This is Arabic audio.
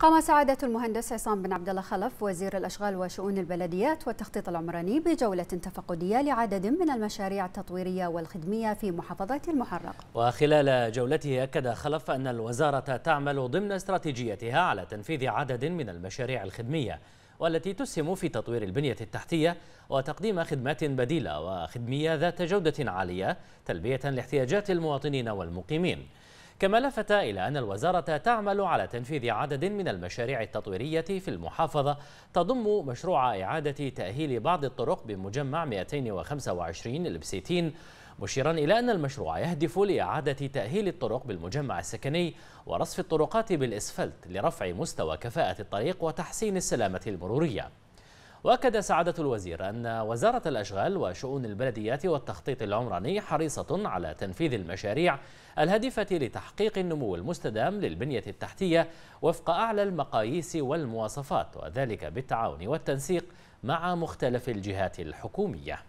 قام سعادة المهندس عصام بن عبد الله خلف وزير الأشغال وشؤون البلديات والتخطيط العمراني بجولة تفقدية لعدد من المشاريع التطويرية والخدمية في محافظة المحرق وخلال جولته أكد خلف أن الوزارة تعمل ضمن استراتيجيتها على تنفيذ عدد من المشاريع الخدمية والتي تسهم في تطوير البنية التحتية وتقديم خدمات بديلة وخدمية ذات جودة عالية تلبية لاحتياجات المواطنين والمقيمين كما لفت إلى أن الوزارة تعمل على تنفيذ عدد من المشاريع التطويرية في المحافظة تضم مشروع إعادة تأهيل بعض الطرق بمجمع 225 لبسيتين مشيرا إلى أن المشروع يهدف لإعادة تأهيل الطرق بالمجمع السكني ورصف الطرقات بالإسفلت لرفع مستوى كفاءة الطريق وتحسين السلامة المرورية واكد سعاده الوزير ان وزاره الاشغال وشؤون البلديات والتخطيط العمراني حريصه على تنفيذ المشاريع الهادفه لتحقيق النمو المستدام للبنيه التحتيه وفق اعلى المقاييس والمواصفات وذلك بالتعاون والتنسيق مع مختلف الجهات الحكوميه